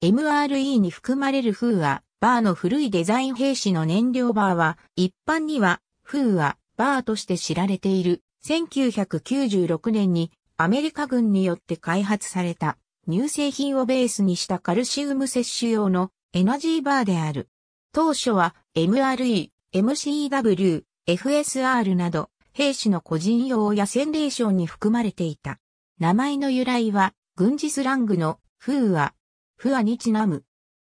MRE に含まれるフーア、バーの古いデザイン兵士の燃料バーは、一般には、フーア、バーとして知られている。1996年にアメリカ軍によって開発された乳製品をベースにしたカルシウム摂取用のエナジーバーである。当初は MRE、MCW、FSR など兵士の個人用やレーションに含まれていた。名前の由来は軍事スラングのフーア、不和にちなむ。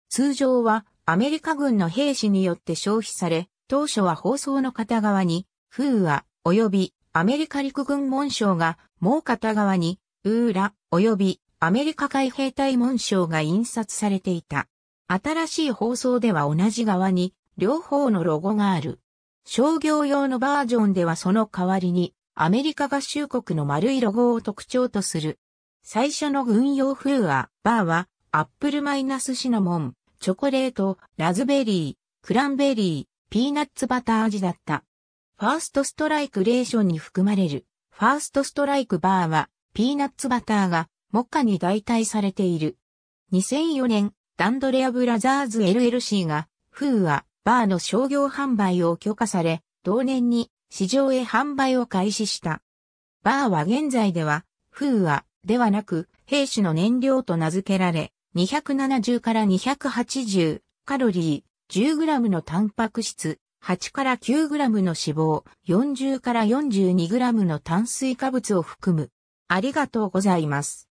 通常はアメリカ軍の兵士によって消費され、当初は放送の片側に、風お及びアメリカ陸軍紋章が、もう片側に、ウーラ及びアメリカ海兵隊紋章が印刷されていた。新しい放送では同じ側に両方のロゴがある。商業用のバージョンではその代わりにアメリカ合衆国の丸いロゴを特徴とする。最初の軍用ーアバーはアップルマイナスシナモン、チョコレート、ラズベリー、クランベリー、ピーナッツバター味だった。ファーストストライクレーションに含まれる、ファーストストライクバーは、ピーナッツバターが、目下に代替されている。2004年、ダンドレアブラザーズ LLC が、フーア、バーの商業販売を許可され、同年に市場へ販売を開始した。バーは現在では、フーアではなく、兵士の燃料と名付けられ、270から280カロリー、10g のタンパク質、8から 9g の脂肪、40から 42g の炭水化物を含む。ありがとうございます。